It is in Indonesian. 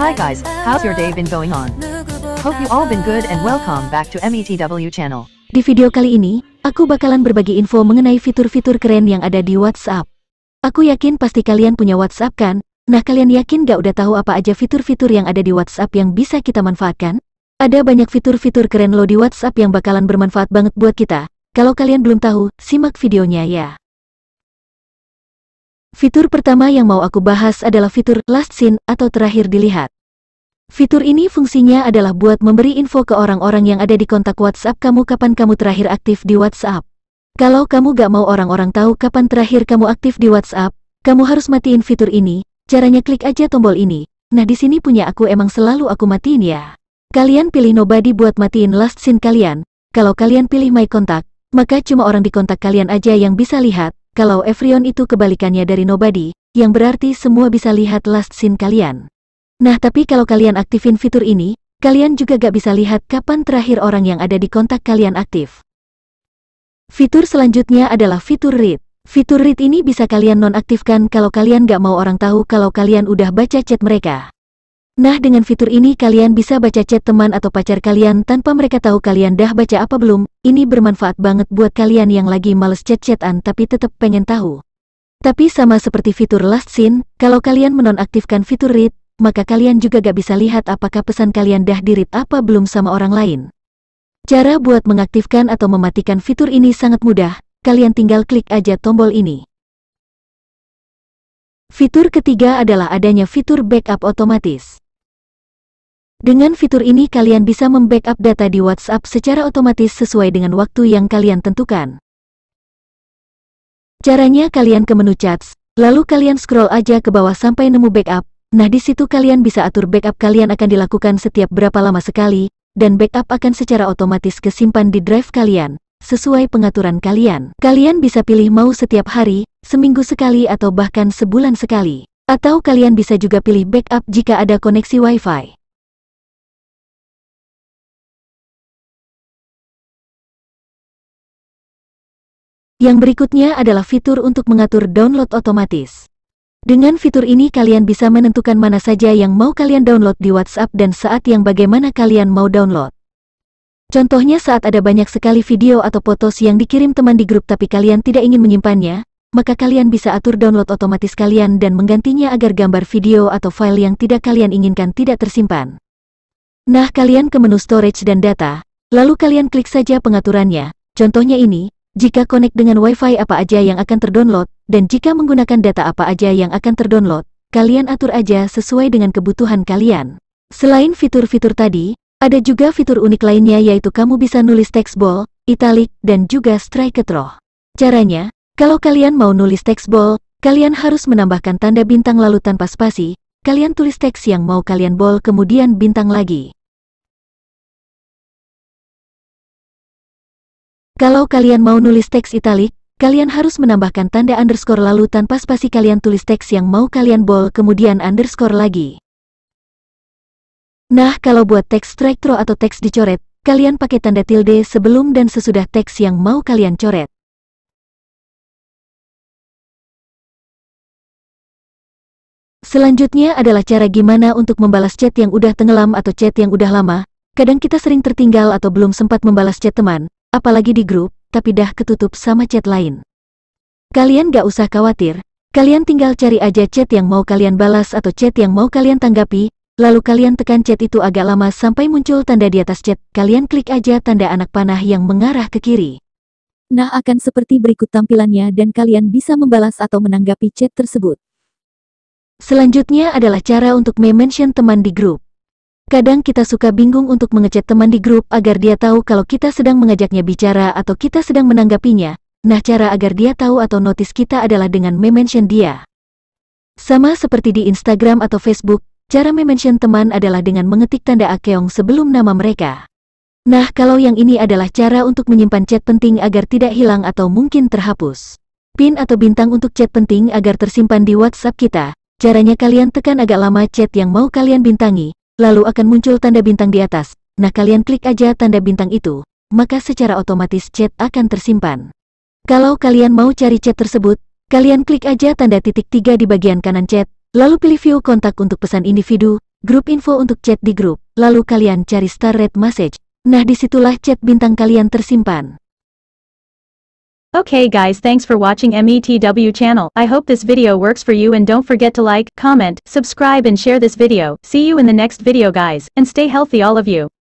Hi guys, how's your day been going on? Hope you all been good and welcome back to METW channel. Di video kali ini, aku bakalan berbagi info mengenai fitur-fitur keren yang ada di WhatsApp. Aku yakin pasti kalian punya WhatsApp kan? Nah kalian yakin gak udah tahu apa aja fitur-fitur yang ada di WhatsApp yang bisa kita manfaatkan? Ada banyak fitur-fitur keren lo di WhatsApp yang bakalan bermanfaat banget buat kita. Kalau kalian belum tahu, simak videonya ya. Fitur pertama yang mau aku bahas adalah fitur last seen atau terakhir dilihat. Fitur ini fungsinya adalah buat memberi info ke orang-orang yang ada di kontak WhatsApp kamu kapan kamu terakhir aktif di WhatsApp. Kalau kamu gak mau orang-orang tahu kapan terakhir kamu aktif di WhatsApp, kamu harus matiin fitur ini, caranya klik aja tombol ini. Nah di sini punya aku emang selalu aku matiin ya. Kalian pilih nobody buat matiin last seen kalian, kalau kalian pilih my contact, maka cuma orang di kontak kalian aja yang bisa lihat, kalau Evrion itu kebalikannya dari nobody, yang berarti semua bisa lihat last scene kalian. Nah tapi kalau kalian aktifin fitur ini, kalian juga gak bisa lihat kapan terakhir orang yang ada di kontak kalian aktif. Fitur selanjutnya adalah fitur read. Fitur read ini bisa kalian nonaktifkan kalau kalian gak mau orang tahu kalau kalian udah baca chat mereka. Nah dengan fitur ini kalian bisa baca chat teman atau pacar kalian tanpa mereka tahu kalian dah baca apa belum, ini bermanfaat banget buat kalian yang lagi males chat-chatan tapi tetap pengen tahu. Tapi sama seperti fitur last Seen, kalau kalian menonaktifkan fitur read, maka kalian juga gak bisa lihat apakah pesan kalian dah di read apa belum sama orang lain. Cara buat mengaktifkan atau mematikan fitur ini sangat mudah, kalian tinggal klik aja tombol ini. Fitur ketiga adalah adanya fitur backup otomatis. Dengan fitur ini kalian bisa membackup data di WhatsApp secara otomatis sesuai dengan waktu yang kalian tentukan. Caranya kalian ke menu chats, lalu kalian scroll aja ke bawah sampai nemu backup. Nah di situ kalian bisa atur backup kalian akan dilakukan setiap berapa lama sekali, dan backup akan secara otomatis kesimpan di drive kalian, sesuai pengaturan kalian. Kalian bisa pilih mau setiap hari, seminggu sekali atau bahkan sebulan sekali. Atau kalian bisa juga pilih backup jika ada koneksi Wi-Fi. Yang berikutnya adalah fitur untuk mengatur download otomatis. Dengan fitur ini kalian bisa menentukan mana saja yang mau kalian download di WhatsApp dan saat yang bagaimana kalian mau download. Contohnya saat ada banyak sekali video atau foto yang dikirim teman di grup tapi kalian tidak ingin menyimpannya, maka kalian bisa atur download otomatis kalian dan menggantinya agar gambar video atau file yang tidak kalian inginkan tidak tersimpan. Nah kalian ke menu storage dan data, lalu kalian klik saja pengaturannya, contohnya ini, jika connect dengan WiFi apa aja yang akan terdownload, dan jika menggunakan data apa aja yang akan terdownload, kalian atur aja sesuai dengan kebutuhan kalian. Selain fitur-fitur tadi, ada juga fitur unik lainnya yaitu kamu bisa nulis teks bold, italic, dan juga strike roh. Caranya, kalau kalian mau nulis teks bold, kalian harus menambahkan tanda bintang lalu tanpa spasi, kalian tulis teks yang mau kalian bold kemudian bintang lagi. Kalau kalian mau nulis teks italik, kalian harus menambahkan tanda underscore lalu tanpa spasi kalian tulis teks yang mau kalian bold kemudian underscore lagi. Nah kalau buat teks strike throw atau teks dicoret, kalian pakai tanda tilde sebelum dan sesudah teks yang mau kalian coret. Selanjutnya adalah cara gimana untuk membalas chat yang udah tenggelam atau chat yang udah lama. Kadang kita sering tertinggal atau belum sempat membalas chat teman, apalagi di grup, tapi dah ketutup sama chat lain. Kalian gak usah khawatir, kalian tinggal cari aja chat yang mau kalian balas atau chat yang mau kalian tanggapi, lalu kalian tekan chat itu agak lama sampai muncul tanda di atas chat, kalian klik aja tanda anak panah yang mengarah ke kiri. Nah akan seperti berikut tampilannya dan kalian bisa membalas atau menanggapi chat tersebut. Selanjutnya adalah cara untuk mention teman di grup. Kadang kita suka bingung untuk mengecek teman di grup agar dia tahu kalau kita sedang mengajaknya bicara atau kita sedang menanggapinya. Nah cara agar dia tahu atau notice kita adalah dengan mention dia. Sama seperti di Instagram atau Facebook, cara mention teman adalah dengan mengetik tanda akeong sebelum nama mereka. Nah kalau yang ini adalah cara untuk menyimpan chat penting agar tidak hilang atau mungkin terhapus. Pin atau bintang untuk chat penting agar tersimpan di WhatsApp kita. Caranya kalian tekan agak lama chat yang mau kalian bintangi, lalu akan muncul tanda bintang di atas. Nah kalian klik aja tanda bintang itu, maka secara otomatis chat akan tersimpan. Kalau kalian mau cari chat tersebut, kalian klik aja tanda titik tiga di bagian kanan chat, lalu pilih view kontak untuk pesan individu, grup info untuk chat di grup, lalu kalian cari star red message. Nah disitulah chat bintang kalian tersimpan. Okay guys thanks for watching METW channel. I hope this video works for you and don't forget to like, comment, subscribe and share this video. See you in the next video guys, and stay healthy all of you.